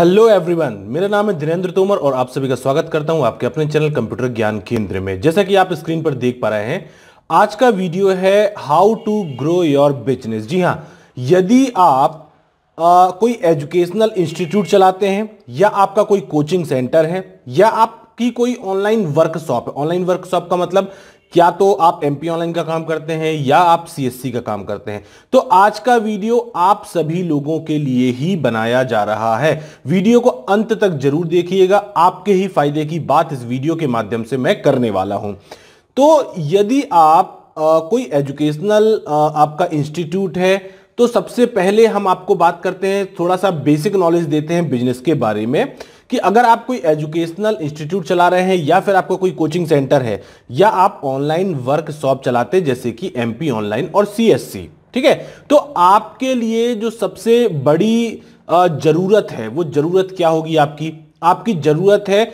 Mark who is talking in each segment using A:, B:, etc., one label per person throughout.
A: hello everyone मेरा नाम है धीरेन्द्र तोमर और आप सभी का स्वागत करता हूं आपके अपने चैनल कंप्यूटर ज्ञान केंद्र में जैसा कि आप स्क्रीन पर देख पा रहे हैं आज का वीडियो है how to grow your business जी हाँ यदि आप आ, कोई एजुकेशनल इंस्टीट्यूट चलाते हैं या आपका कोई कोचिंग सेंटर है या आपकी कोई ऑनलाइन वर्कशॉप है ऑनलाइन वर्कशॉप का मतलब या तो आप एम ऑनलाइन का काम करते हैं या आप सीएससी का काम करते हैं तो आज का वीडियो आप सभी लोगों के लिए ही बनाया जा रहा है वीडियो को अंत तक जरूर देखिएगा आपके ही फायदे की बात इस वीडियो के माध्यम से मैं करने वाला हूं तो यदि आप आ, कोई एजुकेशनल आपका इंस्टीट्यूट है तो सबसे पहले हम आपको बात करते हैं थोड़ा सा बेसिक नॉलेज देते हैं बिजनेस के बारे में कि अगर आप कोई एजुकेशनल इंस्टीट्यूट चला रहे हैं या फिर आपका कोई कोचिंग सेंटर है या आप ऑनलाइन वर्कशॉप चलाते हैं जैसे कि एम ऑनलाइन और सी ठीक है तो आपके लिए जो सबसे बड़ी ज़रूरत है वो ज़रूरत क्या होगी आपकी आपकी ज़रूरत है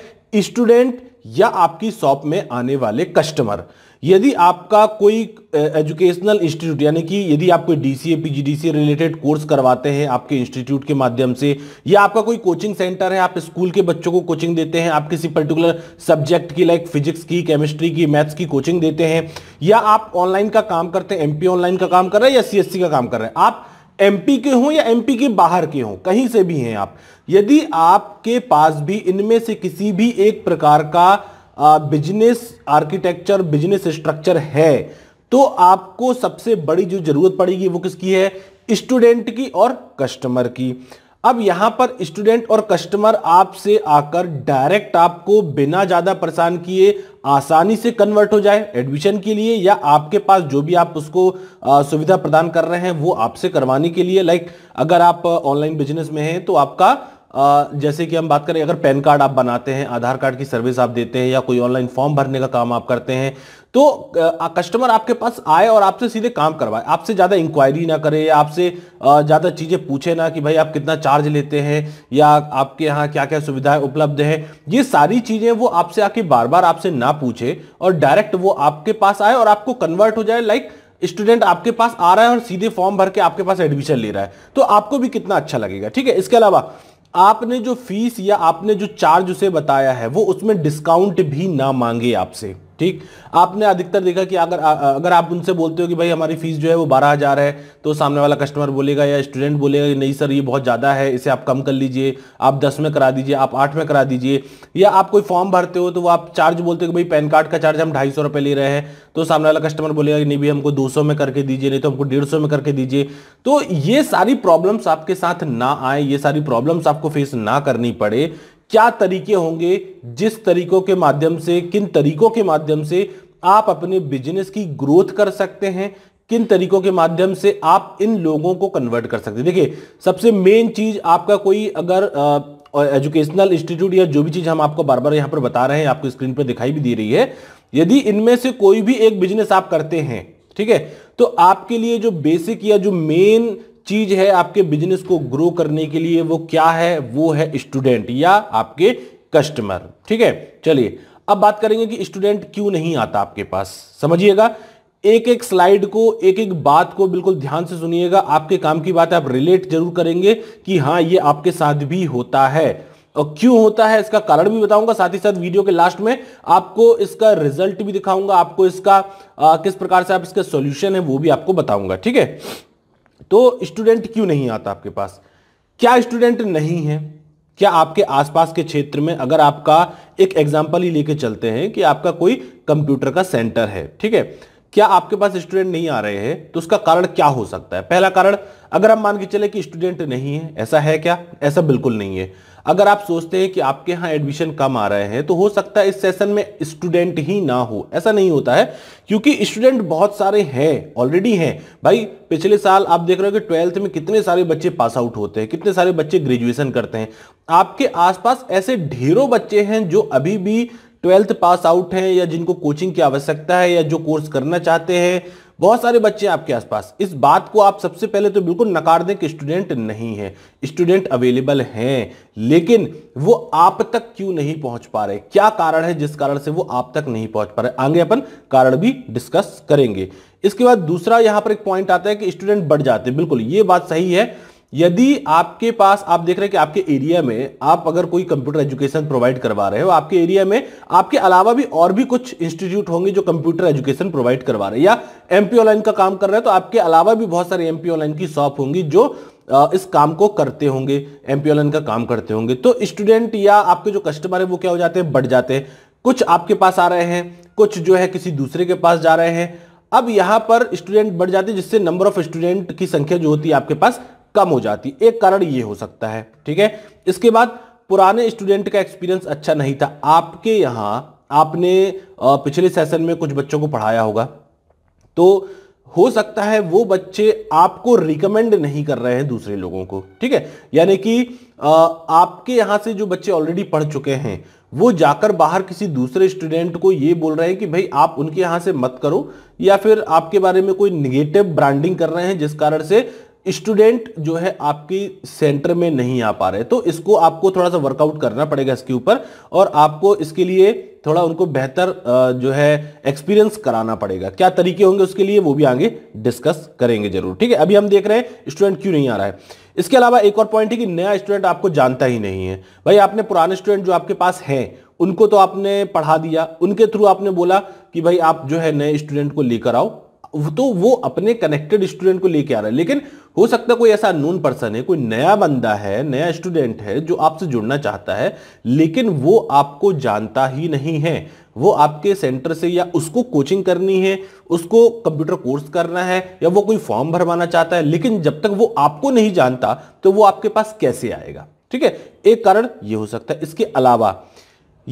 A: स्टूडेंट या आपकी शॉप में आने वाले कस्टमर यदि आपका कोई एजुकेशनल इंस्टीट्यूट यानी कि यदि आप कोई सी पीजीडीसीए रिलेटेड कोर्स करवाते हैं आपके इंस्टीट्यूट के माध्यम से या आपका कोई कोचिंग सेंटर है आप स्कूल के बच्चों को कोचिंग देते हैं आप किसी पर्टिकुलर सब्जेक्ट की लाइक फिजिक्स की केमिस्ट्री की मैथ्स की कोचिंग देते हैं या आप ऑनलाइन का काम करते हैं एमपी ऑनलाइन का काम कर रहे हैं या सीएससी का काम कर रहे हैं आप एमपी के हों या एमपी के बाहर के हों कहीं से भी हैं आप यदि आपके पास भी इनमें से किसी भी एक प्रकार का बिजनेस आर्किटेक्चर बिजनेस स्ट्रक्चर है तो आपको सबसे बड़ी जो जरूरत पड़ेगी वो किसकी है स्टूडेंट की और कस्टमर की अब यहां पर स्टूडेंट और कस्टमर आपसे आकर डायरेक्ट आपको बिना ज्यादा परेशान किए आसानी से कन्वर्ट हो जाए एडमिशन के लिए या आपके पास जो भी आप उसको सुविधा प्रदान कर रहे हैं वो आपसे करवाने के लिए लाइक अगर आप ऑनलाइन बिजनेस में हैं तो आपका जैसे कि हम बात करें अगर पैन कार्ड आप बनाते हैं आधार कार्ड की सर्विस आप देते हैं या कोई ऑनलाइन फॉर्म भरने का काम आप करते हैं तो कस्टमर आपके पास आए और आपसे सीधे काम करवाए आपसे ज़्यादा इंक्वायरी ना करे या आपसे ज़्यादा चीज़ें पूछे ना कि भाई आप कितना चार्ज लेते हैं या आपके यहाँ क्या क्या सुविधाएं उपलब्ध हैं ये सारी चीज़ें वो आपसे आके बार बार आपसे ना पूछे और डायरेक्ट वो आपके पास आए और आपको कन्वर्ट हो जाए लाइक स्टूडेंट आपके पास आ रहा है और सीधे फॉर्म भर के आपके पास एडमिशन ले रहा है तो आपको भी कितना अच्छा लगेगा ठीक है इसके अलावा आपने जो फीस या आपने जो चार्ज उसे बताया है वो उसमें डिस्काउंट भी ना मांगे आपसे ठीक आपने अधिकतर देखा कि अगर अगर आप उनसे बोलते हो कि भाई हमारी फीस जो है वो बारह हज़ार है तो सामने वाला कस्टमर बोलेगा या स्टूडेंट बोलेगा कि नहीं सर ये बहुत ज़्यादा है इसे आप कम कर लीजिए आप दस में करा दीजिए आप आठ में करा दीजिए या आप कोई फॉर्म भरते हो तो वो आप चार्ज बोलते हो कि भाई पैन कार्ड का चार्ज हम ढाई सौ ले रहे हैं तो सामने वाला कस्टमर बोलेगा कि नहीं भाई हमको दो में करके दीजिए नहीं तो हमको डेढ़ में करके दीजिए तो ये सारी प्रॉब्लम्स आपके साथ ना आए ये सारी प्रॉब्लम्स आपको फेस ना करनी पड़े क्या तरीके होंगे जिस तरीकों के माध्यम से किन तरीकों के माध्यम से आप अपने बिजनेस की ग्रोथ कर सकते हैं किन तरीकों के माध्यम से आप इन लोगों को कन्वर्ट कर सकते हैं देखिए सबसे मेन चीज आपका कोई अगर एजुकेशनल इंस्टीट्यूट या जो भी चीज हम आपको बार बार यहां पर बता रहे हैं आपको स्क्रीन पर दिखाई भी दे रही है यदि इनमें से कोई भी एक बिजनेस आप करते हैं ठीक है तो आपके लिए जो बेसिक या जो मेन चीज है आपके बिजनेस को ग्रो करने के लिए वो क्या है वो है स्टूडेंट या आपके कस्टमर ठीक है चलिए अब बात करेंगे कि स्टूडेंट क्यों नहीं आता आपके पास समझिएगा एक एक स्लाइड को एक एक बात को बिल्कुल ध्यान से सुनिएगा आपके काम की बात आप रिलेट जरूर करेंगे कि हाँ ये आपके साथ भी होता है और क्यों होता है इसका कारण भी बताऊंगा साथ ही साथ वीडियो के लास्ट में आपको इसका रिजल्ट भी दिखाऊंगा आपको इसका आ, किस प्रकार से आप इसका सॉल्यूशन है वो भी आपको बताऊंगा ठीक है तो स्टूडेंट क्यों नहीं आता आपके पास क्या स्टूडेंट नहीं है क्या आपके आसपास के क्षेत्र में अगर आपका एक एग्जाम्पल ही लेके चलते हैं कि आपका कोई कंप्यूटर का सेंटर है ठीक है क्या आपके पास स्टूडेंट नहीं आ रहे हैं तो उसका कारण क्या हो सकता है पहला कारण अगर हम मान के चले कि स्टूडेंट नहीं है ऐसा है क्या ऐसा बिल्कुल नहीं है अगर आप सोचते हैं कि आपके यहाँ एडमिशन कम आ रहे हैं तो हो सकता है इस सेशन में स्टूडेंट ही ना हो ऐसा नहीं होता है क्योंकि स्टूडेंट बहुत सारे हैं ऑलरेडी हैं भाई पिछले साल आप देख रहे हो कि ट्वेल्थ में कितने सारे बच्चे पास आउट होते हैं कितने सारे बच्चे ग्रेजुएशन करते हैं आपके आसपास ऐसे ढेरों बच्चे हैं जो अभी भी ट्वेल्थ पास आउट हैं या जिनको कोचिंग की आवश्यकता है या जो कोर्स करना चाहते हैं बहुत सारे बच्चे आपके आसपास इस बात को आप सबसे पहले तो बिल्कुल नकार दें कि स्टूडेंट नहीं है स्टूडेंट अवेलेबल हैं लेकिन वो आप तक क्यों नहीं पहुंच पा रहे क्या कारण है जिस कारण से वो आप तक नहीं पहुंच पा रहे आगे अपन कारण भी डिस्कस करेंगे इसके बाद दूसरा यहां पर एक पॉइंट आता है कि स्टूडेंट बढ़ जाते हैं बिल्कुल ये बात सही है यदि आपके पास आप देख रहे हैं कि आपके एरिया में आप अगर कोई कंप्यूटर एजुकेशन प्रोवाइड करवा रहे हो आपके एरिया में आपके अलावा भी और भी कुछ इंस्टीट्यूट होंगे जो कंप्यूटर एजुकेशन प्रोवाइड करवा रहे हैं या एमपी ऑनलाइन का काम कर रहे हैं तो आपके अलावा भी बहुत सारे एमपी ऑनलाइन की शॉप होंगी जो इस काम को करते होंगे एमपी ऑनलाइन का काम करते होंगे तो स्टूडेंट या आपके जो कस्टमर है वो क्या हो जाते हैं बढ़ जाते हैं कुछ आपके पास आ रहे हैं कुछ जो है किसी दूसरे के पास जा रहे हैं अब यहाँ पर स्टूडेंट बढ़ जाते हैं जिससे नंबर ऑफ स्टूडेंट की संख्या जो होती है आपके पास कम हो जाती एक कारण ये हो सकता है ठीक है इसके बाद पुराने स्टूडेंट का एक्सपीरियंस अच्छा नहीं था आपके यहाँ आपने पिछले सेशन में कुछ बच्चों को पढ़ाया होगा तो हो सकता है वो बच्चे आपको रिकमेंड नहीं कर रहे हैं दूसरे लोगों को ठीक है यानी कि आपके यहाँ से जो बच्चे ऑलरेडी पढ़ चुके हैं वो जाकर बाहर किसी दूसरे स्टूडेंट को ये बोल रहे हैं कि भाई आप उनके यहाँ से मत करो या फिर आपके बारे में कोई निगेटिव ब्रांडिंग कर रहे हैं जिस कारण से स्टूडेंट जो है आपकी सेंटर में नहीं आ पा रहे तो इसको आपको थोड़ा सा वर्कआउट करना पड़ेगा इसके ऊपर और आपको इसके लिए थोड़ा उनको बेहतर जो है एक्सपीरियंस कराना पड़ेगा क्या तरीके होंगे उसके लिए वो भी आगे डिस्कस करेंगे जरूर ठीक है अभी हम देख रहे हैं स्टूडेंट क्यों नहीं आ रहा है इसके अलावा एक और पॉइंट है कि नया स्टूडेंट आपको जानता ही नहीं है भाई आपने पुराने स्टूडेंट जो आपके पास हैं उनको तो आपने पढ़ा दिया उनके थ्रू आपने बोला कि भाई आप जो है नए स्टूडेंट को लेकर आओ तो वो अपने कनेक्टेड स्टूडेंट को लेकर आ रहे हैं लेकिन हो सकता है कोई ऐसा नून पर्सन है कोई नया बंदा है नया स्टूडेंट है जो आपसे जुड़ना चाहता है लेकिन वो आपको जानता ही नहीं है वो आपके सेंटर से या उसको कोचिंग करनी है उसको कंप्यूटर कोर्स करना है या वो कोई फॉर्म भरवाना चाहता है लेकिन जब तक वो आपको नहीं जानता तो वो आपके पास कैसे आएगा ठीक है एक कारण ये हो सकता है इसके अलावा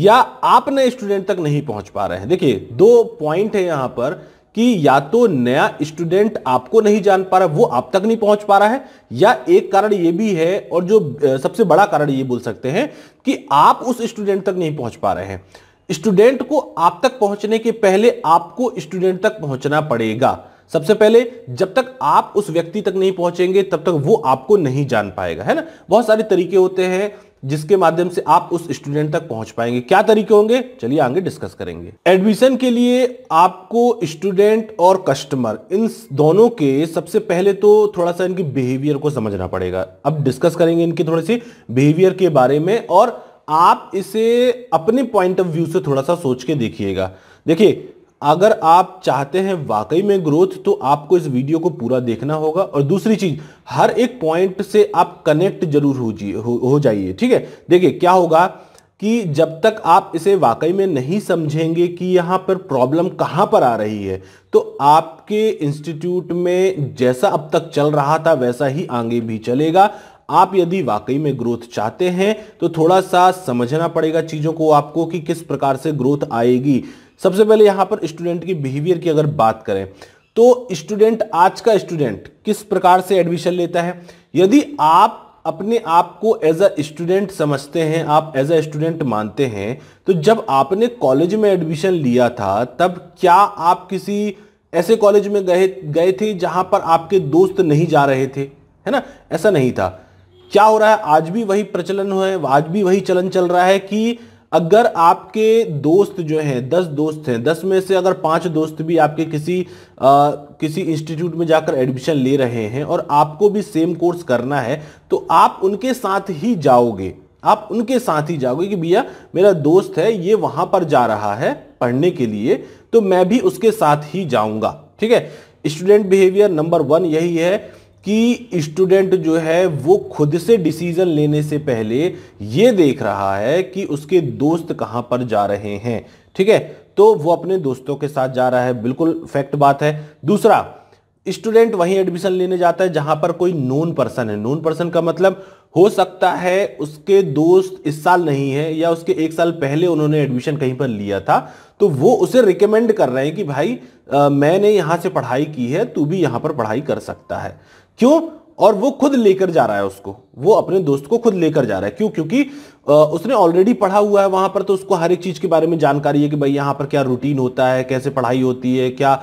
A: या आप नए स्टूडेंट तक नहीं पहुंच पा रहे हैं देखिए दो पॉइंट है यहां पर कि या तो नया स्टूडेंट आपको नहीं जान पा रहा वो आप तक नहीं पहुंच पा रहा है या एक कारण ये भी है और जो सबसे बड़ा कारण ये बोल सकते हैं कि आप उस स्टूडेंट तक नहीं पहुंच पा रहे हैं स्टूडेंट को आप तक पहुंचने के पहले आपको स्टूडेंट तक पहुंचना पड़ेगा सबसे पहले जब तक आप उस व्यक्ति तक नहीं पहुंचेंगे तब तक वो आपको नहीं जान पाएगा है ना बहुत सारे तरीके होते हैं जिसके माध्यम से आप उस स्टूडेंट तक पहुंच पाएंगे क्या तरीके होंगे चलिए आगे डिस्कस करेंगे एडमिशन के लिए आपको स्टूडेंट और कस्टमर इन दोनों के सबसे पहले तो थोड़ा सा इनकी बिहेवियर को समझना पड़ेगा अब डिस्कस करेंगे इनके थोड़े से बिहेवियर के बारे में और आप इसे अपने पॉइंट ऑफ व्यू से थोड़ा सा सोच के देखिएगा देखिए अगर आप चाहते हैं वाकई में ग्रोथ तो आपको इस वीडियो को पूरा देखना होगा और दूसरी चीज हर एक पॉइंट से आप कनेक्ट जरूर हो हो, हो जाइए ठीक है देखिए क्या होगा कि जब तक आप इसे वाकई में नहीं समझेंगे कि यहाँ पर प्रॉब्लम कहाँ पर आ रही है तो आपके इंस्टीट्यूट में जैसा अब तक चल रहा था वैसा ही आगे भी चलेगा आप यदि वाकई में ग्रोथ चाहते हैं तो थोड़ा सा समझना पड़ेगा चीज़ों को आपको कि किस प्रकार से ग्रोथ आएगी सबसे पहले यहाँ पर स्टूडेंट की बिहेवियर की अगर बात करें तो स्टूडेंट आज का स्टूडेंट किस प्रकार से एडमिशन लेता है यदि आप अपने आप को एज अ स्टूडेंट समझते हैं आप एज अ स्टूडेंट मानते हैं तो जब आपने कॉलेज में एडमिशन लिया था तब क्या आप किसी ऐसे कॉलेज में गए गए थे जहां पर आपके दोस्त नहीं जा रहे थे है ना ऐसा नहीं था क्या हो रहा है आज भी वही प्रचलन है आज भी वही चलन चल रहा है कि अगर आपके दोस्त जो हैं दस दोस्त हैं दस में से अगर पांच दोस्त भी आपके किसी आ, किसी इंस्टीट्यूट में जाकर एडमिशन ले रहे हैं और आपको भी सेम कोर्स करना है तो आप उनके साथ ही जाओगे आप उनके साथ ही जाओगे कि भैया मेरा दोस्त है ये वहां पर जा रहा है पढ़ने के लिए तो मैं भी उसके साथ ही जाऊंगा ठीक है स्टूडेंट बिहेवियर नंबर वन यही है कि स्टूडेंट जो है वो खुद से डिसीजन लेने से पहले ये देख रहा है कि उसके दोस्त कहाँ पर जा रहे हैं ठीक है तो वो अपने दोस्तों के साथ जा रहा है बिल्कुल फैक्ट बात है दूसरा स्टूडेंट वहीं एडमिशन लेने जाता है जहां पर कोई नॉन पर्सन है नॉन पर्सन का मतलब हो सकता है उसके दोस्त इस साल नहीं है या उसके एक साल पहले उन्होंने एडमिशन कहीं पर लिया था तो वो उसे रिकमेंड कर रहे हैं कि भाई आ, मैंने यहां से पढ़ाई की है तू भी यहां पर पढ़ाई कर सकता है क्यों और वो खुद लेकर जा रहा है उसको वो अपने दोस्त को खुद लेकर जा रहा है क्यों क्योंकि उसने ऑलरेडी पढ़ा हुआ है वहां पर तो उसको हर एक चीज के बारे में जानकारी है कि भाई यहाँ पर क्या रूटीन होता है कैसे पढ़ाई होती है क्या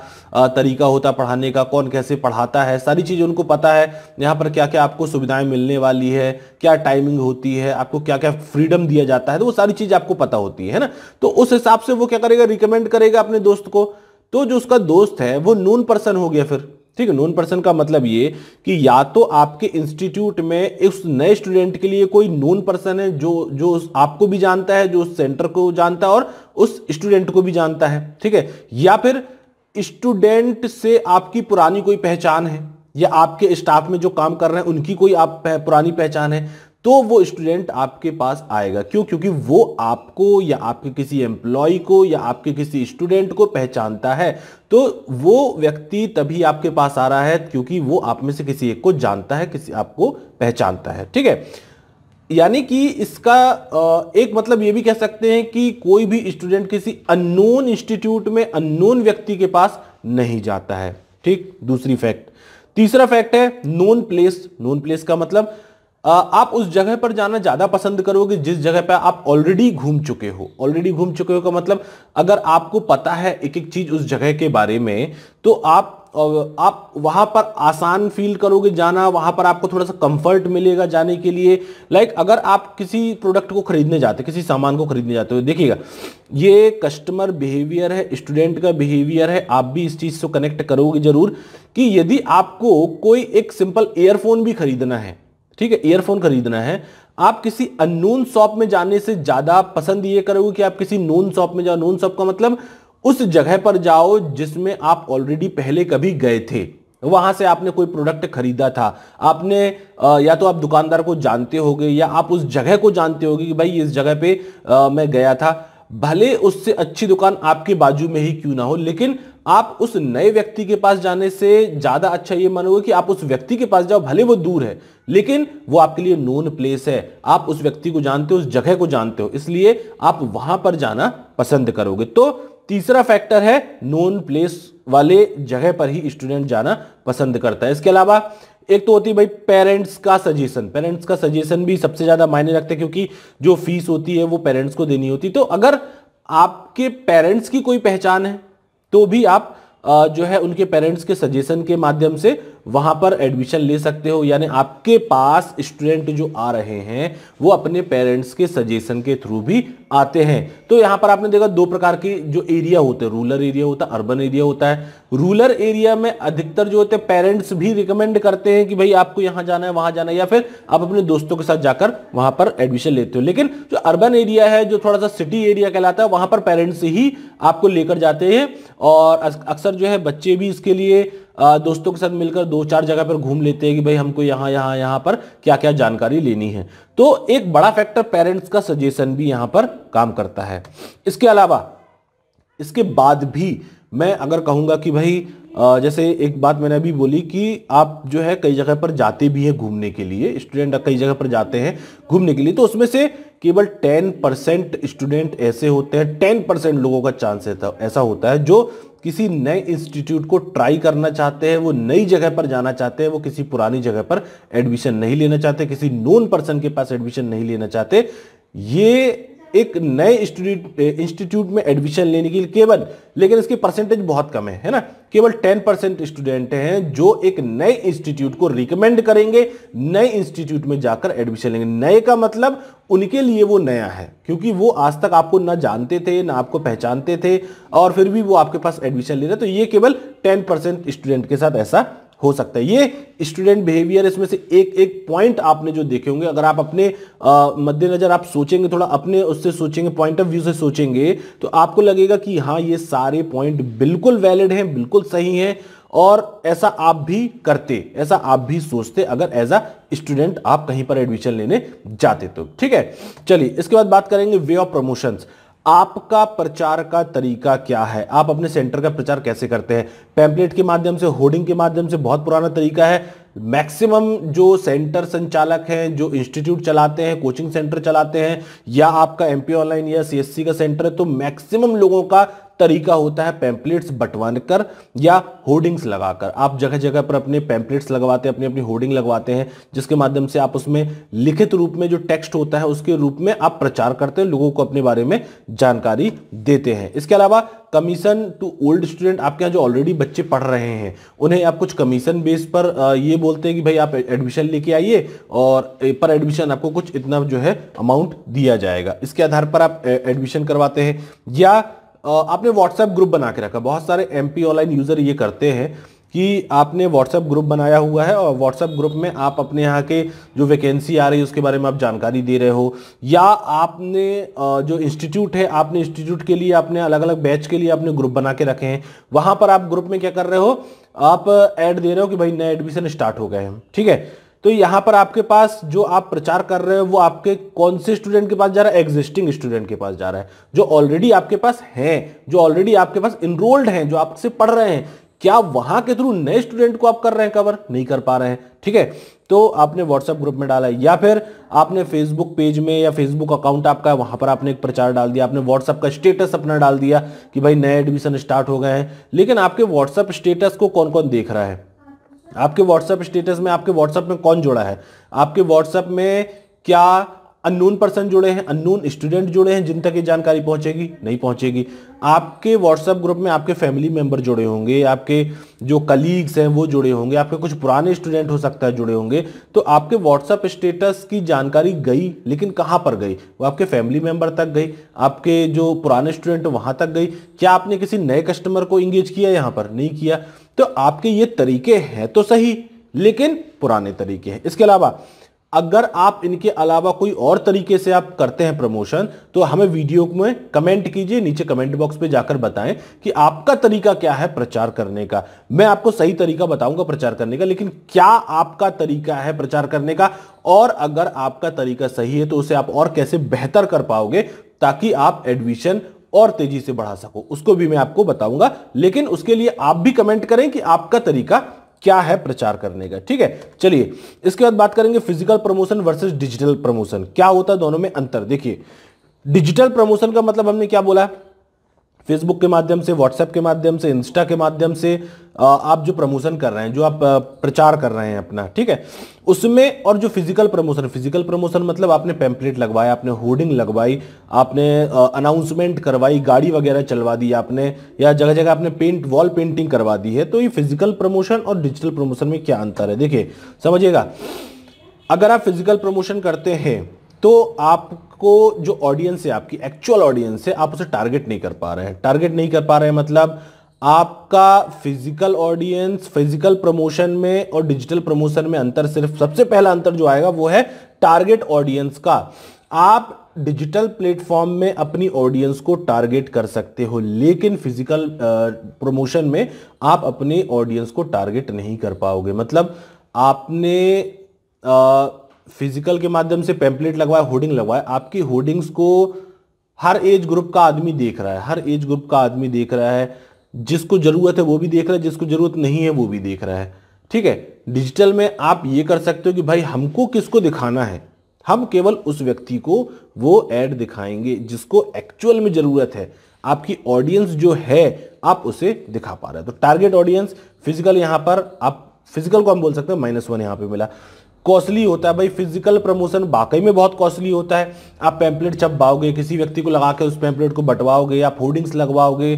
A: तरीका होता है पढ़ाने का कौन कैसे पढ़ाता है सारी चीजें उनको पता है यहाँ पर क्या क्या आपको सुविधाएं मिलने वाली है क्या टाइमिंग होती है आपको क्या क्या फ्रीडम दिया जाता है तो वो सारी चीज आपको पता होती है ना तो उस हिसाब से वो क्या करेगा रिकमेंड करेगा अपने दोस्त को तो जो उसका दोस्त है वो नून पर्सन हो गया फिर ठीक है नोन पर्सन का मतलब ये कि या तो आपके इंस्टीट्यूट में उस नए स्टूडेंट के लिए कोई नोन पर्सन है जो जो आपको भी जानता है जो उस सेंटर को जानता है और उस स्टूडेंट को भी जानता है ठीक है या फिर स्टूडेंट से आपकी पुरानी कोई पहचान है या आपके स्टाफ में जो काम कर रहे हैं उनकी कोई आप पुरानी पहचान है तो वो स्टूडेंट आपके पास आएगा क्यों क्योंकि वो आपको या आपके किसी एम्प्लॉय को या आपके किसी स्टूडेंट को पहचानता है तो वो व्यक्ति तभी आपके पास आ रहा है क्योंकि वो आप में से किसी एक को जानता है किसी आपको पहचानता है ठीक है यानी कि इसका एक मतलब ये भी कह सकते हैं कि कोई भी स्टूडेंट किसी अननोन इंस्टीट्यूट में अननोन व्यक्ति के पास नहीं जाता है ठीक दूसरी फैक्ट तीसरा फैक्ट है नोन प्लेस नोन प्लेस का मतलब आप उस जगह पर जाना ज़्यादा पसंद करोगे जिस जगह पर आप ऑलरेडी घूम चुके हो ऑलरेडी घूम चुके हो का मतलब अगर आपको पता है एक एक चीज़ उस जगह के बारे में तो आप आप वहां पर आसान फील करोगे जाना वहां पर आपको थोड़ा सा कंफर्ट मिलेगा जाने के लिए लाइक अगर आप किसी प्रोडक्ट को खरीदने जाते किसी सामान को खरीदने जाते हो देखिएगा ये कस्टमर बिहेवियर है स्टूडेंट का बिहेवियर है आप भी इस चीज़ से कनेक्ट करोगे ज़रूर कि यदि आपको कोई एक सिंपल एयरफोन भी खरीदना है ठीक है ईयरफोन खरीदना है आप किसी अनोन शॉप में जाने से ज्यादा पसंद ये करोगे कि आप किसी नोन शॉप में जाओ नोन शॉप का मतलब उस जगह पर जाओ जिसमें आप ऑलरेडी पहले कभी गए थे वहां से आपने कोई प्रोडक्ट खरीदा था आपने या तो आप दुकानदार को जानते होगे या आप उस जगह को जानते होगे कि भाई इस जगह पे मैं गया था भले उससे अच्छी दुकान आपके बाजू में ही क्यों ना हो लेकिन आप उस नए व्यक्ति के पास जाने से ज़्यादा अच्छा ये मानोगे कि आप उस व्यक्ति के पास जाओ भले वो दूर है लेकिन वो आपके लिए नोन प्लेस है आप उस व्यक्ति को जानते हो उस जगह को जानते हो इसलिए आप वहां पर जाना पसंद करोगे तो तीसरा फैक्टर है नोन प्लेस वाले जगह पर ही स्टूडेंट जाना पसंद करता है इसके अलावा एक तो होती है भाई पेरेंट्स का सजेशन पेरेंट्स का सजेशन भी सबसे ज़्यादा मायने रखते हैं क्योंकि जो फीस होती है वो पेरेंट्स को देनी होती तो अगर आपके पेरेंट्स की कोई पहचान है तो भी आप जो है उनके पेरेंट्स के सजेशन के माध्यम से वहां पर एडमिशन ले सकते हो यानी आपके पास स्टूडेंट जो आ रहे हैं वो अपने पेरेंट्स के सजेशन के थ्रू भी आते हैं तो यहाँ पर आपने देखा दो प्रकार की जो एरिया होते हैं रूरल एरिया होता है अर्बन एरिया होता है रूरल एरिया में अधिकतर जो होते हैं पेरेंट्स भी रिकमेंड करते हैं कि भाई आपको यहाँ जाना है वहां जाना है या फिर आप अपने दोस्तों के साथ जाकर वहां पर एडमिशन लेते हो लेकिन जो अर्बन एरिया है जो थोड़ा सा सिटी एरिया कहलाता है वहाँ पर पेरेंट्स ही आपको लेकर जाते हैं और अक्सर जो है बच्चे भी इसके लिए दोस्तों के साथ मिलकर दो चार जगह पर घूम लेते हैं कि भाई हमको यहाँ यहाँ यहाँ पर क्या क्या जानकारी लेनी है तो एक बड़ा फैक्टर पेरेंट्स का सजेशन भी यहाँ पर काम करता है इसके अलावा इसके बाद भी मैं अगर कहूँगा कि भाई जैसे एक बात मैंने अभी बोली कि आप जो है कई जगह पर जाते भी हैं घूमने के लिए स्टूडेंट कई जगह पर जाते हैं घूमने के लिए तो उसमें से केवल टेन परसेंट स्टूडेंट ऐसे होते हैं टेन परसेंट लोगों का चांस ऐसा होता है जो किसी नए इंस्टीट्यूट को ट्राई करना चाहते हैं वो नई जगह पर जाना चाहते हैं वो किसी पुरानी जगह पर एडमिशन नहीं लेना चाहते किसी नोन पर्सन के पास एडमिशन नहीं लेना चाहते ये एक नए इंस्टीट्यूट में एडमिशन लेने के लिए केवल लेकिन इसकी परसेंटेज बहुत कम है है ना केवल 10 परसेंट स्टूडेंट हैं जो एक नए इंस्टीट्यूट को रिकमेंड करेंगे नए इंस्टीट्यूट में जाकर एडमिशन लेंगे नए का मतलब उनके लिए वो नया है क्योंकि वो आज तक आपको ना जानते थे ना आपको पहचानते थे और फिर भी वो आपके पास एडमिशन ले रहे तो ये केवल टेन परसेंट स्टूडेंट के साथ ऐसा हो सकता है ये स्टूडेंट बिहेवियर इसमें से एक एक पॉइंट आपने जो देखे होंगे अगर आप अपने मद्देनजर आप सोचेंगे थोड़ा अपने उससे सोचेंगे पॉइंट ऑफ व्यू से सोचेंगे तो आपको लगेगा कि हाँ ये सारे पॉइंट बिल्कुल वैलिड हैं बिल्कुल सही हैं और ऐसा आप भी करते ऐसा आप भी सोचते अगर एज अ स्टूडेंट आप कहीं पर एडमिशन लेने जाते तो ठीक है चलिए इसके बाद बात करेंगे वे ऑफ प्रमोशंस आपका प्रचार का तरीका क्या है आप अपने सेंटर का प्रचार कैसे करते हैं पैम्पलेट के माध्यम से होर्डिंग के माध्यम से बहुत पुराना तरीका है मैक्सिमम जो सेंटर संचालक हैं जो इंस्टीट्यूट चलाते हैं कोचिंग सेंटर चलाते हैं या आपका एमपी ऑनलाइन या सीएससी का सेंटर है तो मैक्सिमम लोगों का तरीका होता है पैम्पलेट्स बटवान कर या होर्डिंग्स लगाकर आप जगह जगह पर अपने पैम्पलेट्स लगवाते हैं अपनी अपनी होर्डिंग लगवाते हैं जिसके माध्यम से आप उसमें लिखित रूप में जो टेक्स्ट होता है उसके रूप में आप प्रचार करते हैं लोगों को अपने बारे में जानकारी देते हैं इसके अलावा कमीशन टू ओल्ड स्टूडेंट आपके यहाँ जो ऑलरेडी बच्चे पढ़ रहे हैं उन्हें आप कुछ कमीशन बेस पर ये बोलते हैं कि भाई आप एडमिशन लेके आइए और पर एडमिशन आपको कुछ इतना जो है अमाउंट दिया जाएगा इसके आधार पर आप एडमिशन करवाते हैं या आपने व्हाट्सएप ग्रुप बना के रखा बहुत सारे एम ऑनलाइन यूज़र ये करते हैं कि आपने व्हाट्सएप ग्रुप बनाया हुआ है और व्हाट्सएप ग्रुप में आप अपने यहाँ के जो वैकेंसी आ रही है उसके बारे में आप जानकारी दे रहे हो या आपने जो इंस्टीट्यूट है आपने इंस्टीट्यूट के लिए आपने अलग अलग बैच के लिए आपने ग्रुप बना के रखे हैं वहाँ पर आप ग्रुप में क्या कर रहे हो आप ऐड दे रहे हो कि भाई नए एडमिशन स्टार्ट हो गए हैं ठीक है तो यहाँ पर आपके पास जो आप प्रचार कर रहे हो वो आपके कौन से स्टूडेंट के पास जा रहा है एग्जिस्टिंग स्टूडेंट के पास जा रहा है जो ऑलरेडी आपके पास हैं जो ऑलरेडी आपके पास इनरोल्ड हैं जो आपसे पढ़ रहे हैं क्या वहां के थ्रू नए स्टूडेंट को आप कर रहे हैं कवर नहीं कर पा रहे हैं ठीक है तो आपने व्हाट्सएप ग्रुप में डाला या फिर आपने फेसबुक पेज में या फेसबुक अकाउंट आपका है वहां पर आपने एक प्रचार डाल दिया आपने व्हाट्सएप का स्टेटस अपना डाल दिया कि भाई नए एडमिशन स्टार्ट हो गए हैं लेकिन आपके व्हाट्सएप स्टेटस को कौन कौन देख रहा है आपके व्हाट्सएप स्टेटस में आपके व्हाट्सएप में कौन जुड़ा है आपके व्हाट्सएप में क्या अननोन पर्सन जुड़े हैं अननोन स्टूडेंट जुड़े हैं जिन तक ये जानकारी पहुंचेगी नहीं पहुंचेगी आपके व्हाट्सएप ग्रुप में आपके फैमिली मेंबर जुड़े होंगे आपके जो कलीग्स हैं वो जुड़े होंगे आपके कुछ पुराने स्टूडेंट हो सकता है जुड़े होंगे तो आपके व्हाट्सएप स्टेटस की जानकारी गई लेकिन कहाँ पर गई वो आपके फैमिली मेंबर तक गई आपके जो पुराने स्टूडेंट वहाँ तक गई क्या आपने किसी नए कस्टमर को इंगेज किया यहाँ पर नहीं किया तो आपके ये तरीके हैं तो सही लेकिन पुराने तरीके हैं इसके अलावा अगर आप इनके अलावा कोई और तरीके से आप करते हैं प्रमोशन तो हमें वीडियो में कमेंट कीजिए नीचे कमेंट बॉक्स पे जाकर बताएं कि आपका तरीका क्या है प्रचार करने का मैं आपको सही तरीका बताऊंगा प्रचार करने का लेकिन क्या आपका तरीका है प्रचार करने का और अगर आपका तरीका सही है तो उसे आप और कैसे बेहतर कर पाओगे ताकि आप एडमिशन और तेजी से बढ़ा सको उसको भी मैं आपको बताऊंगा लेकिन उसके लिए आप भी कमेंट करें कि आपका तरीका क्या है प्रचार करने का ठीक है चलिए इसके बाद बात करेंगे physical promotion versus digital promotion क्या होता है दोनों में अंतर देखिए डिजिटल प्रमोशन का मतलब हमने क्या बोला है फेसबुक के माध्यम से व्हाट्सएप के माध्यम से इंस्टा के माध्यम से आप जो प्रमोशन कर रहे हैं जो आप प्रचार कर रहे हैं अपना ठीक है उसमें और जो फिजिकल प्रमोशन फिजिकल प्रमोशन मतलब आपने पैम्पलेट लगवाया आपने होर्डिंग लगवाई आपने अनाउंसमेंट करवाई गाड़ी वगैरह चलवा दी आपने या जगह जगह आपने पेंट वॉल पेंटिंग करवा दी है तो ये फिजिकल प्रमोशन और डिजिटल प्रमोशन में क्या अंतर है देखिए समझिएगा अगर आप फिजिकल प्रमोशन करते हैं तो आप आपको जो ऑडियंस है आपकी एक्चुअल ऑडियंस है आप उसे टारगेट नहीं कर पा रहे हैं टारगेट नहीं कर पा रहे हैं मतलब आपका फिजिकल ऑडियंस फिजिकल प्रमोशन में और डिजिटल प्रमोशन में अंतर सिर्फ सबसे पहला अंतर जो आएगा वो है टारगेट ऑडियंस का आप डिजिटल प्लेटफॉर्म में अपनी ऑडियंस को टारगेट कर सकते हो लेकिन फिजिकल प्रमोशन में आप अपने ऑडियंस को टारगेट नहीं कर पाओगे मतलब आपने आ, फिजिकल के माध्यम से पैम्पलेट लगवाए होर्डिंग लगवाए आपकी होर्डिंग्स को हर एज ग्रुप का आदमी देख रहा है हर एज ग्रुप का आदमी देख रहा है जिसको ज़रूरत है वो भी देख रहा है जिसको ज़रूरत नहीं है वो भी देख रहा है ठीक है डिजिटल में आप ये कर सकते हो कि भाई हमको किसको दिखाना है हम केवल उस व्यक्ति को वो एड दिखाएंगे जिसको एक्चुअल में ज़रूरत है आपकी ऑडियंस जो है आप उसे दिखा पा रहे हैं तो टारगेट ऑडियंस फिजिकल यहां पर आप फिजिकल को हम बोल सकते हैं माइनस वन यहाँ पे मिला कॉस्टली होता है भाई फिजिकल प्रमोशन वाकई में बहुत कॉस्टली होता है आप पैम्पलेट छपवाओगे किसी व्यक्ति को लगा के उस पैम्पलेट को बटवाओगे आप होर्डिंग्स लगवाओगे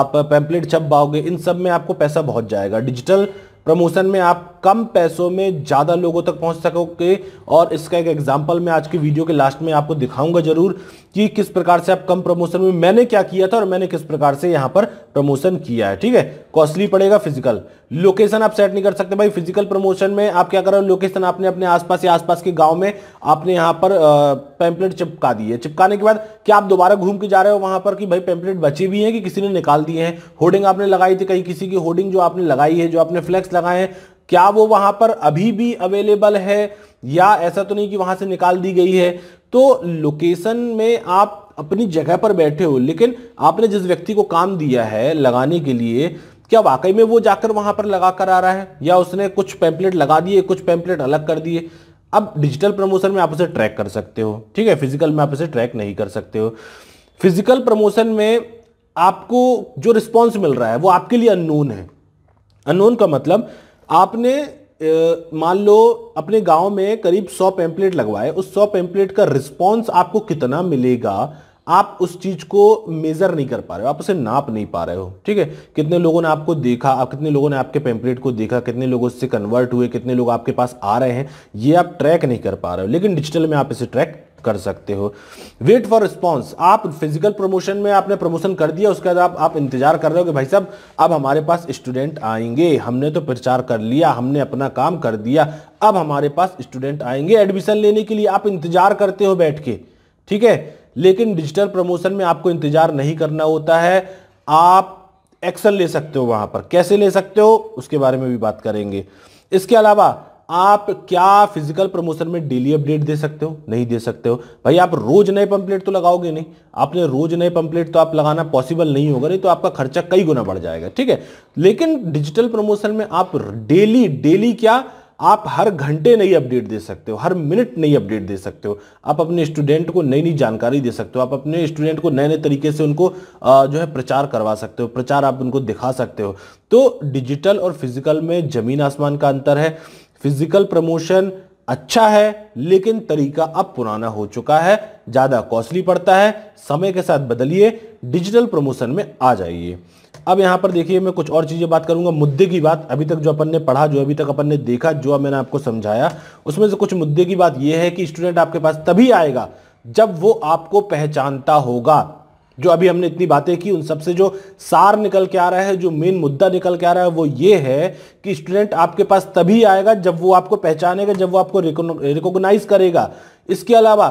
A: आप पैम्पलेट छपवाओगे इन सब में आपको पैसा बहुत जाएगा डिजिटल प्रमोशन में आप कम पैसों में ज़्यादा लोगों तक पहुंच सकोगे और इसका एक एग्जांपल मैं आज की वीडियो के लास्ट में आपको दिखाऊंगा जरूर कि किस प्रकार से आप कम प्रमोशन में मैंने क्या किया था और मैंने किस प्रकार से यहां पर प्रमोशन किया है ठीक है कॉस्टली पड़ेगा फिजिकल लोकेशन आप सेट नहीं कर सकते भाई फिजिकल प्रमोशन में आप क्या कर रहे हो लोकेशन आपने अपने आसपास या आसपास के गांव में आपने यहां पर पैम्पलेट चिपका दी है चिपकाने के बाद क्या आप दोबारा घूम के जा रहे हो वहां पर कि भाई पैम्पलेट बचे भी हैं कि किसी ने निकाल दिए हैं होर्डिंग आपने लगाई थी कहीं किसी की होर्डिंग जो आपने लगाई है जो आपने फ्लैक्स लगाए हैं क्या वो वहां पर अभी भी अवेलेबल है या ऐसा तो नहीं कि वहां से निकाल दी गई है तो लोकेशन में आप अपनी जगह पर बैठे हो लेकिन आपने जिस व्यक्ति को काम दिया है लगाने के लिए क्या वाकई में वो जाकर वहां पर लगा कर आ रहा है या उसने कुछ पैम्पलेट लगा दिए कुछ पैम्पलेट अलग कर दिए अब डिजिटल प्रमोशन में आप उसे ट्रैक कर सकते हो ठीक है फिजिकल में आप उसे ट्रैक नहीं कर सकते हो फिजिकल प्रमोशन में आपको जो रिस्पॉन्स मिल रहा है वो आपके लिए अननोन है अननोन का मतलब आपने मान लो अपने गांव में करीब 100 पेम्पलेट लगवाए उस 100 पेम्पलेट का रिस्पांस आपको कितना मिलेगा आप उस चीज को मेजर नहीं कर पा रहे हो आप उसे नाप नहीं पा रहे हो ठीक है कितने लोगों ने आपको देखा आप कितने लोगों ने आपके पेम्पलेट को देखा कितने लोग उससे कन्वर्ट हुए कितने लोग आपके पास आ रहे हैं ये आप ट्रैक नहीं कर पा रहे हो लेकिन डिजिटल में आप इसे ट्रैक कर सकते हो वेट फॉर रिस्पॉन्स आप फिजिकल प्रमोशन में आपने प्रमोशन कर दिया उसके बाद आप, आप इंतजार कर रहे हो कि भाई साहब अब हमारे पास स्टूडेंट आएंगे हमने तो प्रचार कर लिया हमने अपना काम कर दिया अब हमारे पास स्टूडेंट आएंगे एडमिशन लेने के लिए आप इंतजार करते हो बैठ के ठीक है लेकिन डिजिटल प्रमोशन में आपको इंतजार नहीं करना होता है आप एक्शन ले सकते हो वहां पर कैसे ले सकते हो उसके बारे में भी बात करेंगे इसके अलावा आप क्या फिजिकल प्रमोशन में डेली अपडेट दे सकते हो नहीं दे सकते हो भाई आप रोज नए पंपलेट तो लगाओगे नहीं आपने रोज नए पंपलेट तो आप लगाना पॉसिबल नहीं होगा नहीं तो आपका खर्चा कई गुना बढ़ जाएगा ठीक है लेकिन डिजिटल प्रमोशन में आप डेली डेली क्या आप हर घंटे नई अपडेट दे सकते हो हर मिनट नई अपडेट दे सकते हो आप अपने स्टूडेंट को नई नई जानकारी दे सकते हो आप अपने स्टूडेंट को नए नए तरीके से उनको जो है प्रचार करवा सकते हो प्रचार आप उनको दिखा सकते हो तो डिजिटल और फिजिकल में ज़मीन आसमान का अंतर है फिजिकल प्रमोशन अच्छा है लेकिन तरीका अब पुराना हो चुका है ज़्यादा कॉस्टली पड़ता है समय के साथ बदलिए डिजिटल प्रमोशन में आ जाइए अब यहाँ पर देखिए मैं कुछ और चीज़ें बात करूंगा मुद्दे की बात अभी तक जो अपन ने पढ़ा जो अभी तक अपन ने देखा जो मैंने आपको समझाया उसमें से कुछ मुद्दे की बात यह है कि स्टूडेंट आपके पास तभी आएगा जब वो आपको पहचानता होगा जो अभी हमने इतनी बातें की उन सबसे जो सार निकल के आ रहा है जो मेन मुद्दा निकल के आ रहा है वो ये है कि स्टूडेंट आपके पास तभी आएगा जब वो आपको पहचानेगा जब वो आपको रिकोगनाइज करेगा इसके अलावा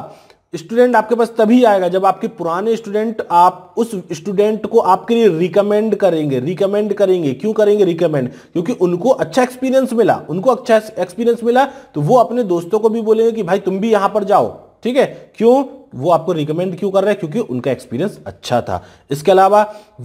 A: स्टूडेंट आपके पास तभी आएगा जब आपके पुराने स्टूडेंट आप उस स्टूडेंट को आपके लिए रिकमेंड करेंगे रिकमेंड करेंगे क्यों करेंगे रिकमेंड क्योंकि उनको अच्छा एक्सपीरियंस मिला उनको अच्छा एक्सपीरियंस मिला तो वो अपने दोस्तों को भी बोलेंगे कि भाई तुम भी यहां पर जाओ ठीक है क्यों वो आपको रिकमेंड क्यों कर रहे हैं क्योंकि उनका एक्सपीरियंस अच्छा था इसके अलावा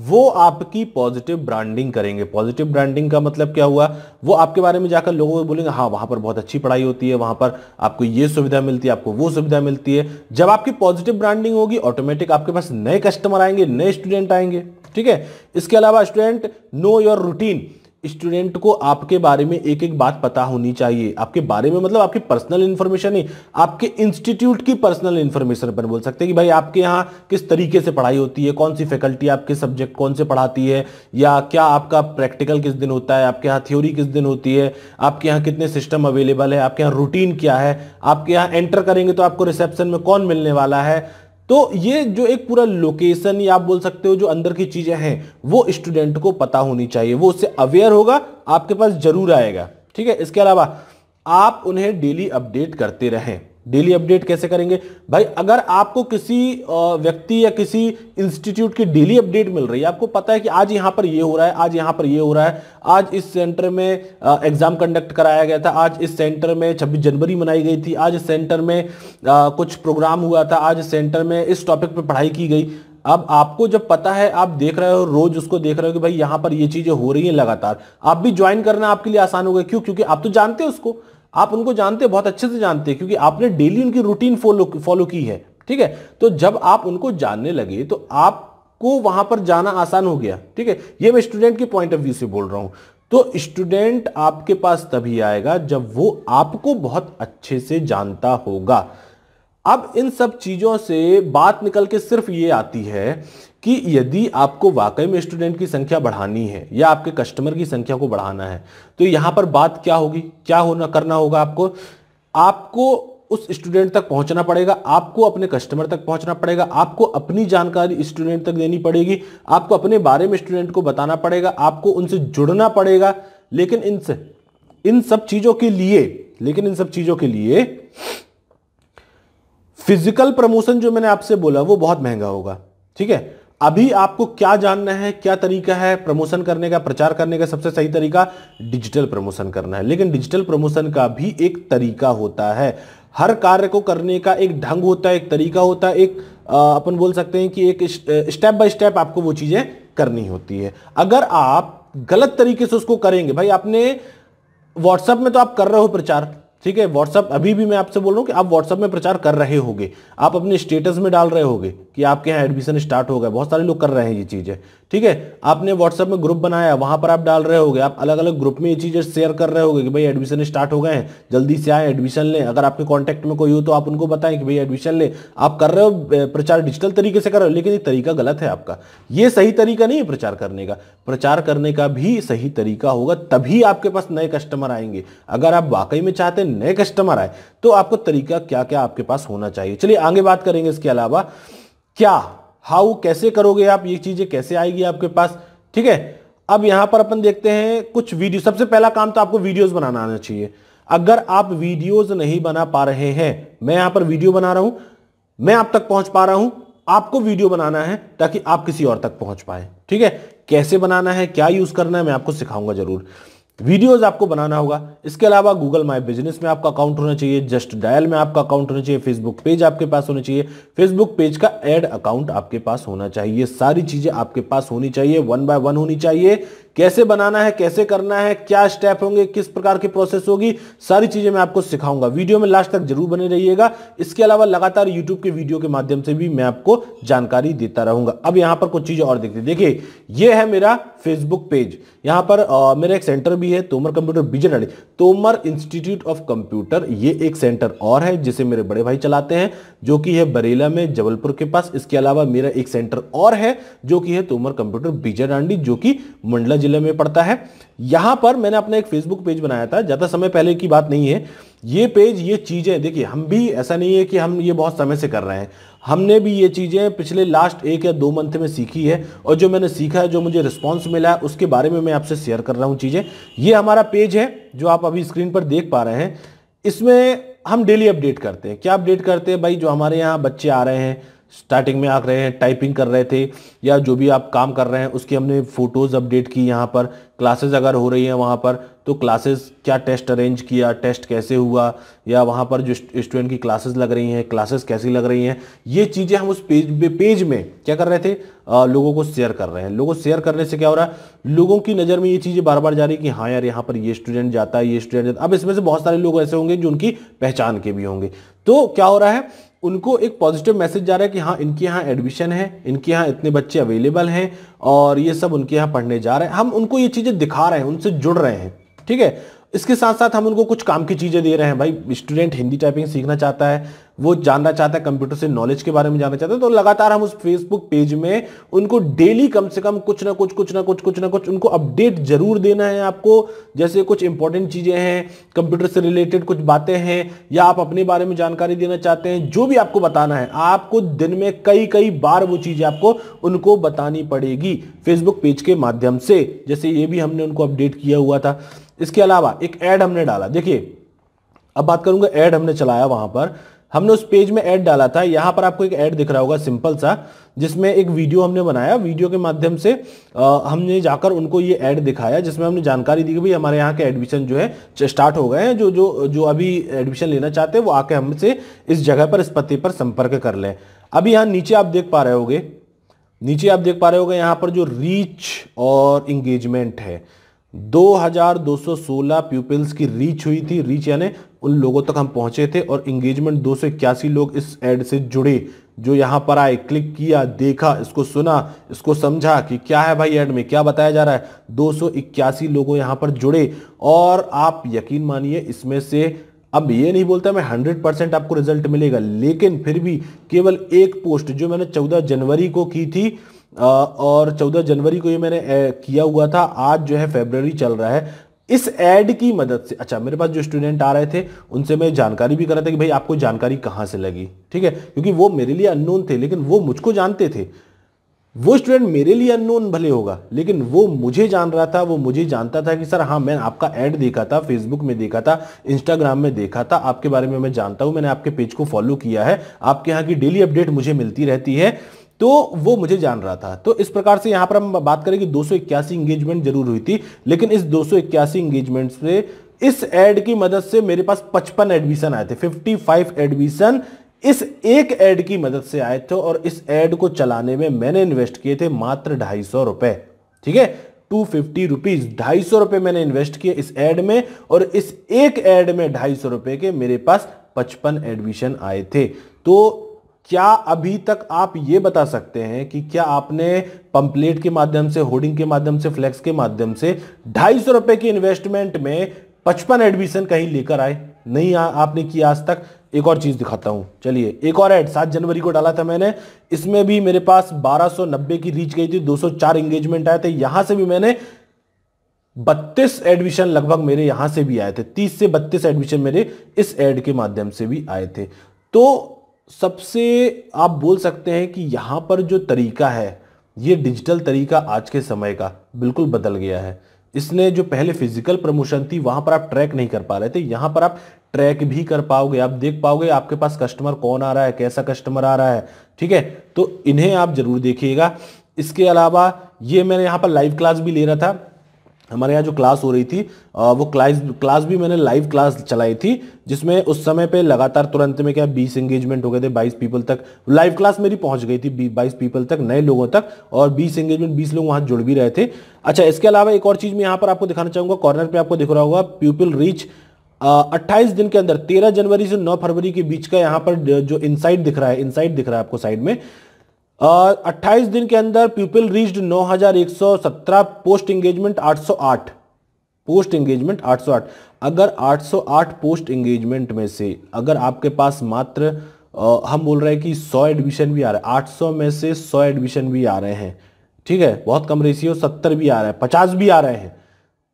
A: वो आपकी पॉजिटिव ब्रांडिंग करेंगे पॉजिटिव ब्रांडिंग का मतलब क्या हुआ वो आपके बारे में जाकर लोगों को बोलेंगे हाँ वहां पर बहुत अच्छी पढ़ाई होती है वहां पर आपको ये सुविधा मिलती है आपको वो सुविधा मिलती है जब आपकी पॉजिटिव ब्रांडिंग होगी ऑटोमेटिक आपके पास नए कस्टमर आएंगे नए स्टूडेंट आएंगे ठीक है इसके अलावा student know your routine student को आपके बारे में एक एक बात पता होनी चाहिए आपके बारे में मतलब आपकी पर्सनल इन्फॉर्मेशन नहीं आपके इंस्टीट्यूट की पर्सनल इन्फॉर्मेशन पर बोल सकते हैं कि भाई आपके यहाँ किस तरीके से पढ़ाई होती है कौन सी फैकल्टी आपके सब्जेक्ट कौन से पढ़ाती है या क्या आपका प्रैक्टिकल किस दिन होता है आपके यहाँ थ्योरी किस दिन होती है आपके यहाँ कितने सिस्टम अवेलेबल है आपके यहाँ रूटीन क्या है आपके यहाँ एंटर करेंगे तो आपको रिसेप्शन में कौन मिलने वाला है तो ये जो एक पूरा लोकेशन या आप बोल सकते हो जो अंदर की चीज़ें हैं वो स्टूडेंट को पता होनी चाहिए वो उससे अवेयर होगा आपके पास जरूर आएगा ठीक है इसके अलावा आप उन्हें डेली अपडेट करते रहें डेली अपडेट कैसे करेंगे भाई अगर आपको किसी व्यक्ति या किसी इंस्टीट्यूट की डेली अपडेट मिल रही है आपको पता है कि आज यहाँ पर ये हो रहा है आज यहाँ पर ये हो रहा है आज इस सेंटर में एग्जाम कंडक्ट कराया गया था आज इस सेंटर में छब्बीस जनवरी मनाई गई थी आज इस सेंटर में आ, कुछ प्रोग्राम हुआ था आज सेंटर में इस टॉपिक पर पढ़ाई की गई अब आपको जब पता है आप देख रहे हो रोज उसको देख रहे हो कि भाई यहाँ पर ये चीज़ें हो रही हैं लगातार आप भी ज्वाइन करना आपके लिए आसान हो गया क्यों क्योंकि आप तो जानते हो उसको आप उनको जानते बहुत अच्छे से जानते हैं क्योंकि आपने डेली उनकी रूटीन फॉलो फॉलो की है ठीक है तो जब आप उनको जानने लगे तो आपको वहां पर जाना आसान हो गया ठीक है ये मैं स्टूडेंट के पॉइंट ऑफ व्यू से बोल रहा हूं तो स्टूडेंट आपके पास तभी आएगा जब वो आपको बहुत अच्छे से जानता होगा अब इन सब चीज़ों से बात निकल के सिर्फ ये आती है कि यदि आपको वाकई में स्टूडेंट की संख्या बढ़ानी है या आपके कस्टमर की संख्या को बढ़ाना है तो यहाँ पर बात क्या होगी क्या होना करना होगा आपको आपको उस स्टूडेंट तक पहुंचना पड़ेगा आपको अपने कस्टमर तक पहुंचना पड़ेगा आपको अपनी जानकारी स्टूडेंट तक देनी पड़ेगी आपको अपने बारे में स्टूडेंट को बताना पड़ेगा आपको उनसे जुड़ना पड़ेगा लेकिन इनसे इन सब चीज़ों के लिए लेकिन इन सब चीज़ों के लिए फिजिकल प्रमोशन जो मैंने आपसे बोला वो बहुत महंगा होगा ठीक है अभी आपको क्या जानना है क्या तरीका है प्रमोशन करने का प्रचार करने का सबसे सही तरीका डिजिटल प्रमोशन करना है लेकिन डिजिटल प्रमोशन का भी एक तरीका होता है हर कार्य को करने का एक ढंग होता है एक तरीका होता है एक अपन बोल सकते हैं कि एक स्टेप बाय स्टेप आपको वो चीज़ें करनी होती है अगर आप गलत तरीके से उसको करेंगे भाई आपने व्हाट्सएप में तो आप कर रहे हो प्रचार ठीक है व्हाट्सअप अभी भी मैं आपसे बोल रहा हूँ कि आप व्हाट्सअप में प्रचार कर रहे होंगे आप अपने स्टेटस में डाल रहे होंगे कि आपके यहाँ एडमिशन स्टार्ट होगा बहुत सारे लोग कर रहे हैं ये चीज़ें ठीक है आपने व्हाट्सएप में ग्रुप बनाया वहां पर आप डाल रहे होगे आप अलग अलग ग्रुप में ये चीजें शेयर कर रहे होगे कि भाई एडमिशन स्टार्ट हो गए हैं जल्दी से आए एडमिशन लें अगर आपके कॉन्टैक्ट में कोई हो तो आप उनको बताएं कि भाई एडमिशन लें आप कर रहे हो प्रचार डिजिटल तरीके से कर रहे हो लेकिन ये तरीका गलत है आपका ये सही तरीका नहीं है प्रचार करने का प्रचार करने का भी सही तरीका होगा तभी आपके पास नए कस्टमर आएंगे अगर आप वाकई में चाहते हैं नए कस्टमर आए तो आपको तरीका क्या क्या आपके पास होना चाहिए चलिए आगे बात करेंगे इसके अलावा क्या हाउ कैसे करोगे आप ये चीज़ें कैसे आएगी आपके पास ठीक है अब यहां पर अपन देखते हैं कुछ वीडियो सबसे पहला काम तो आपको वीडियोस बनाना आना चाहिए अगर आप वीडियोस नहीं बना पा रहे हैं मैं यहां पर वीडियो बना रहा हूं मैं आप तक पहुंच पा रहा हूं आपको वीडियो बनाना है ताकि आप किसी और तक पहुंच पाए ठीक है कैसे बनाना है क्या यूज़ करना है मैं आपको सिखाऊंगा ज़रूर वीडियोस आपको बनाना होगा इसके अलावा गूगल माय बिजनेस में आपका अकाउंट होना चाहिए जस्ट डायल में आपका अकाउंट होना चाहिए फेसबुक पेज आपके पास होना चाहिए फेसबुक पेज का एड अकाउंट आपके पास होना चाहिए सारी चीजें आपके पास होनी चाहिए वन बाय वन होनी चाहिए कैसे बनाना है कैसे करना है क्या स्टेप होंगे किस प्रकार की प्रोसेस होगी सारी चीज़ें मैं आपको सिखाऊंगा वीडियो में लास्ट तक जरूर बने रहिएगा इसके अलावा लगातार यूट्यूब के वीडियो के माध्यम से भी मैं आपको जानकारी देता रहूंगा अब यहाँ पर कुछ चीज़ें और देखते देखिए यह है मेरा फेसबुक पेज यहाँ पर आ, मेरा एक सेंटर भी है तोमर कंप्यूटर बिजनड़ी तोमर इंस्टीट्यूट ऑफ कंप्यूटर ये एक सेंटर और है जिसे मेरे बड़े भाई चलाते हैं जो कि है बरेला में जबलपुर के पास इसके अलावा मेरा एक सेंटर और है जो कि है तोमर कंप्यूटर बीजा जो कि मंडला जिले में पड़ता है यहां पर मैंने अपना एक फेसबुक पेज बनाया था ज़्यादा समय पहले की बात नहीं है ये पेज ये चीज़ें देखिए हम भी ऐसा नहीं है कि हम ये बहुत समय से कर रहे हैं हमने भी ये चीज़ें पिछले लास्ट एक या दो मंथ में सीखी है और जो मैंने सीखा है जो मुझे रिस्पॉन्स मिला है उसके बारे में मैं आपसे शेयर कर रहा हूं चीज़ें ये हमारा पेज है जो आप अभी स्क्रीन पर देख पा रहे हैं इसमें हम डेली अपडेट करते हैं क्या अपडेट करते हैं भाई जो हमारे यहाँ बच्चे आ रहे हैं स्टार्टिंग में आ रहे हैं टाइपिंग कर रहे थे या जो भी आप काम कर रहे हैं उसकी हमने फ़ोटोज़ अपडेट की यहाँ पर क्लासेस अगर हो रही हैं वहाँ पर तो क्लासेस क्या टेस्ट अरेंज किया टेस्ट कैसे हुआ या वहाँ पर जो स्टूडेंट की क्लासेस लग रही हैं क्लासेस कैसी लग रही हैं ये चीज़ें हम उस पेज पेज में क्या कर रहे थे आ, लोगों को शेयर कर रहे हैं लोगों शेयर करने से क्या हो रहा है लोगों की नज़र में ये चीज़ें बार बार जा रही कि हाँ यार यहाँ पर ये स्टूडेंट जाता है ये स्टूडेंट जाता अब इसमें से बहुत सारे लोग ऐसे होंगे जो उनकी पहचान के भी होंगे तो क्या हो रहा है उनको एक पॉजिटिव मैसेज जा रहा है कि हाँ इनके यहाँ एडमिशन है इनके यहाँ इतने बच्चे अवेलेबल हैं और ये सब उनके यहाँ पढ़ने जा रहे हैं हम उनको ये चीज़ें दिखा रहे हैं उनसे जुड़ रहे हैं ठीक है इसके साथ साथ हम उनको कुछ काम की चीज़ें दे रहे हैं भाई स्टूडेंट हिंदी टाइपिंग सीखना चाहता है वो जानना चाहता है कंप्यूटर से नॉलेज के बारे में जानना चाहता है तो लगातार हम उस फेसबुक पेज में उनको डेली कम से कम कुछ ना कुछ कुछ ना कुछ कुछ ना कुछ उनको अपडेट जरूर देना है आपको जैसे कुछ इंपॉर्टेंट चीज़ें हैं कंप्यूटर से रिलेटेड कुछ बातें हैं या आप अपने बारे में जानकारी देना चाहते हैं जो भी आपको बताना है आपको दिन में कई कई बार वो चीज़ें आपको उनको बतानी पड़ेगी फेसबुक पेज के माध्यम से जैसे ये भी हमने उनको अपडेट किया हुआ था इसके अलावा एक ऐड हमने डाला देखिए अब बात करूंगा ऐड हमने चलाया वहां पर हमने उस पेज में ऐड डाला था यहाँ पर आपको एक ऐड दिख रहा होगा सिंपल सा जिसमें एक वीडियो हमने बनाया वीडियो के माध्यम से आ, हमने जाकर उनको ये ऐड दिखाया जिसमें हमने जानकारी दी कि भाई हमारे यहाँ के एडमिशन जो है स्टार्ट हो गए हैं जो जो जो अभी एडमिशन लेना चाहते हैं वो आके हमसे इस जगह पर इस पते पर संपर्क कर लें अभी यहाँ नीचे आप देख पा रहे होगे नीचे आप देख पा रहे होगे यहाँ पर जो रीच और इंगेजमेंट है 2,216 पीपल्स की रीच हुई थी रीच यानी उन लोगों तक हम पहुंचे थे और इंगेजमेंट दो लोग इस एड से जुड़े जो यहां पर आए क्लिक किया देखा इसको सुना इसको समझा कि क्या है भाई एड में क्या बताया जा रहा है दो लोगों यहां पर जुड़े और आप यकीन मानिए इसमें से अब ये नहीं बोलता मैं 100 परसेंट आपको रिजल्ट मिलेगा लेकिन फिर भी केवल एक पोस्ट जो मैंने 14 जनवरी को की थी और 14 जनवरी को ये मैंने किया हुआ था आज जो है फेबररी चल रहा है इस एड की मदद से अच्छा मेरे पास जो स्टूडेंट आ रहे थे उनसे मैं जानकारी भी कर रहा था कि भाई आपको जानकारी कहाँ से लगी ठीक है क्योंकि वो मेरे लिए अननोन थे लेकिन वो मुझको जानते थे वो स्टूडेंट मेरे लिए अननोन भले होगा लेकिन वो मुझे जान रहा था वो मुझे जानता था कि सर हाँ मैंने आपका ऐड देखा था फेसबुक में देखा था इंस्टाग्राम में देखा था आपके बारे में मैं जानता हूँ मैंने आपके पेज को फॉलो किया है आपके यहाँ की डेली अपडेट मुझे मिलती रहती है तो वो मुझे जान रहा था तो इस प्रकार से यहां पर हम बात करें कि दो इंगेजमेंट जरूर हुई थी लेकिन इस दो इंगेजमेंट से इस एड की मदद से मेरे पास 55 एडमिशन आए थे 55 एडमिशन इस एक एड की मदद से आए थे और इस एड को चलाने में मैंने इन्वेस्ट किए थे मात्र ढाई सौ रुपए ठीक है टू फिफ्टी रुपीज ढाई सौ रुपए मैंने इन्वेस्ट किए इस एड में और इस एक एड में ढाई सौ रुपए के मेरे पास पचपन एडमिशन आए थे तो क्या अभी तक आप ये बता सकते हैं कि क्या आपने पंपलेट के माध्यम से होर्डिंग के माध्यम से फ्लेक्स के माध्यम से ढाई सौ रुपए की इन्वेस्टमेंट में पचपन एडमिशन कहीं लेकर आए नहीं आ, आपने किया आज तक एक और चीज दिखाता हूं चलिए एक और ऐड सात जनवरी को डाला था मैंने इसमें भी मेरे पास 1290 की रीच गई थी 204 एंगेजमेंट आए थे यहां से भी मैंने 32 एडमिशन लगभग मेरे यहां से भी आए थे 30 से 32 एडमिशन मेरे इस ऐड के माध्यम से भी आए थे तो सबसे आप बोल सकते हैं कि यहाँ पर जो तरीका है ये डिजिटल तरीका आज के समय का बिल्कुल बदल गया है इसने जो पहले फिजिकल प्रमोशन थी वहाँ पर आप ट्रैक नहीं कर पा रहे थे यहाँ पर आप ट्रैक भी कर पाओगे आप देख पाओगे आपके पास कस्टमर कौन आ रहा है कैसा कस्टमर आ रहा है ठीक है तो इन्हें आप ज़रूर देखिएगा इसके अलावा ये मैंने यहाँ पर लाइव क्लास भी ले रहा था हमारे यहाँ जो क्लास हो रही थी वो क्लास क्लास भी मैंने लाइव क्लास चलाई थी जिसमें उस समय पे लगातार तुरंत में क्या बीस एंगेजमेंट हो गए थे 22 पीपल तक लाइव क्लास मेरी पहुंच गई थी 22 पीपल तक नए लोगों तक और बीस एंगेजमेंट 20 लोग वहाँ जुड़ भी रहे थे अच्छा इसके अलावा एक और चीज़ मैं यहाँ पर आपको दिखाना चाहूँगा कॉर्नर पर आपको दिख रहा होगा पीपल रीच अट्ठाईस दिन के अंदर तेरह जनवरी से नौ फरवरी के बीच का यहाँ पर जो इनसाइट दिख रहा है इनसाइट दिख रहा है आपको साइड में अट्ठाईस दिन के अंदर people reached 9,117 post engagement 808 post engagement 808 अगर 808 पोस्ट एंगेजमेंट में से अगर आपके पास मात्र आ, हम बोल रहे हैं कि 100 एडमिशन भी आ रहे हैं 800 में से 100 एडमिशन भी आ रहे हैं ठीक है बहुत कम रेशियो 70 भी आ रहे हैं 50 भी आ रहे हैं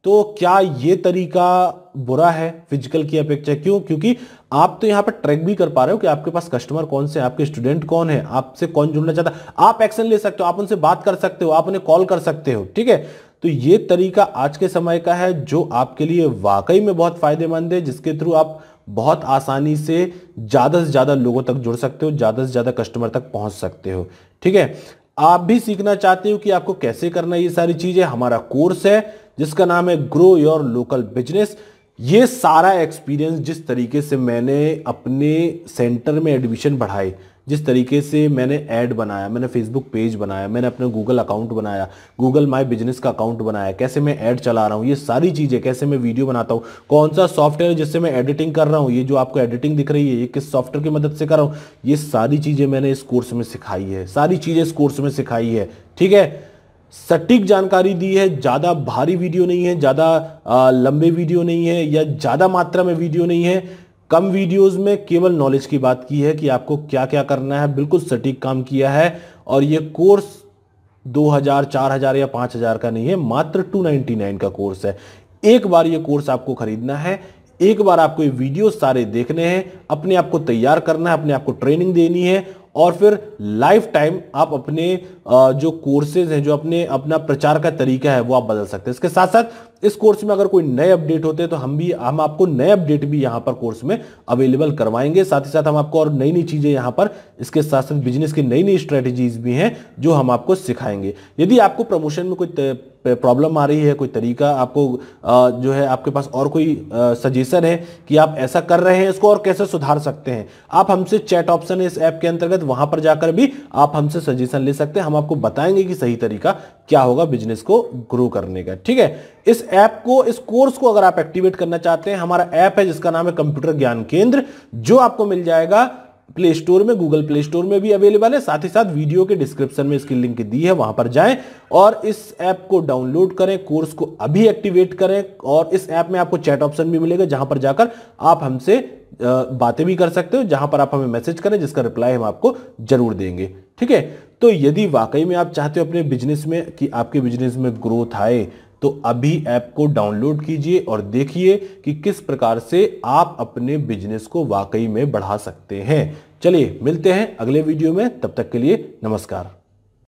A: तो क्या ये तरीका बुरा है फिजिकल की अपेक्षा क्यों क्योंकि आप तो यहाँ पर ट्रैक भी कर पा रहे हो कि आपके पास कस्टमर कौन से आपके स्टूडेंट कौन है आपसे कौन जुड़ना चाहता है आप एक्शन ले सकते हो आप उनसे बात कर सकते हो आप उन्हें कॉल कर सकते हो ठीक है तो ये तरीका आज के समय का है जो आपके लिए वाकई में बहुत फायदेमंद है जिसके थ्रू आप बहुत आसानी से ज़्यादा से ज़्यादा लोगों तक जुड़ सकते हो ज़्यादा से ज़्यादा कस्टमर तक पहुंच सकते हो ठीक है आप भी सीखना चाहते हो कि आपको कैसे करना ये सारी चीज़ें हमारा कोर्स है जिसका नाम है ग्रो योर लोकल बिजनेस ये सारा एक्सपीरियंस जिस तरीके से मैंने अपने सेंटर में एडमिशन बढ़ाई जिस तरीके से मैंने ऐड बनाया मैंने फेसबुक पेज बनाया मैंने अपना गूगल अकाउंट बनाया गूगल माय बिजनेस का अकाउंट बनाया कैसे मैं ऐड चला रहा हूँ ये सारी चीज़ें कैसे मैं वीडियो बनाता हूँ कौन सा सॉफ्टवेयर जिससे मैं एडिटिंग कर रहा हूँ ये जो आपको एडिटिंग दिख रही है ये किस सॉफ्टवेयर की मदद से कर रहा हूँ ये सारी चीज़ें मैंने इस कोर्स में सिखाई है सारी चीज़ें इस कोर्स में सिखाई है ठीक है सटीक जानकारी दी है ज़्यादा भारी वीडियो नहीं है ज़्यादा लंबे वीडियो नहीं है या ज़्यादा मात्रा में वीडियो नहीं है कम वीडियोस में केवल नॉलेज की बात की है कि आपको क्या क्या करना है बिल्कुल सटीक काम किया है और ये कोर्स 2000, 4000 या 5000 का नहीं है मात्र 299 का कोर्स है एक बार ये कोर्स आपको खरीदना है एक बार आपको ये वीडियो सारे देखने हैं अपने आप को तैयार करना है अपने आप को ट्रेनिंग देनी है और फिर लाइफ टाइम आप अपने जो कोर्सेज हैं जो अपने अपना प्रचार का तरीका है वो आप बदल सकते हैं इसके साथ साथ इस कोर्स में अगर कोई नए अपडेट होते हैं तो हम भी हम आपको नए अपडेट भी यहाँ पर कोर्स में अवेलेबल करवाएंगे साथ ही साथ हम आपको और नई नई चीज़ें यहाँ पर इसके साथ साथ बिजनेस की नई नई स्ट्रेटजीज भी हैं जो हम आपको सिखाएंगे यदि आपको प्रमोशन में कोई प्रॉब्लम आ रही है कोई तरीका आपको जो है आपके पास और कोई सजेशन है कि आप ऐसा कर रहे हैं इसको और कैसे सुधार सकते हैं आप हमसे चैट ऑप्शन है इस ऐप के अंतर्गत वहां पर जाकर भी आप हमसे सजेशन ले सकते हैं हम आपको बताएंगे कि सही तरीका क्या होगा बिजनेस को ग्रो करने का ठीक है इस ऐप को इस कोर्स को अगर आप एक्टिवेट करना चाहते हैं हमारा ऐप है जिसका नाम है कंप्यूटर ज्ञान केंद्र जो आपको मिल जाएगा प्ले स्टोर में गूगल प्ले स्टोर में भी अवेलेबल है साथ ही साथ वीडियो के डिस्क्रिप्शन में इसकी लिंक दी है वहां पर जाएं और इस ऐप को डाउनलोड करें कोर्स को अभी एक्टिवेट करें और इस ऐप में आपको चैट ऑप्शन भी मिलेगा जहां पर जाकर आप हमसे बातें भी कर सकते हो जहां पर आप हमें मैसेज करें जिसका रिप्लाई हम आपको जरूर देंगे ठीक है तो यदि वाकई में आप चाहते हो अपने बिजनेस में कि आपके बिजनेस में ग्रोथ आए तो अभी ऐप को डाउनलोड कीजिए और देखिए कि किस प्रकार से आप अपने बिजनेस को वाकई में बढ़ा सकते हैं चलिए मिलते हैं अगले वीडियो में तब तक के लिए नमस्कार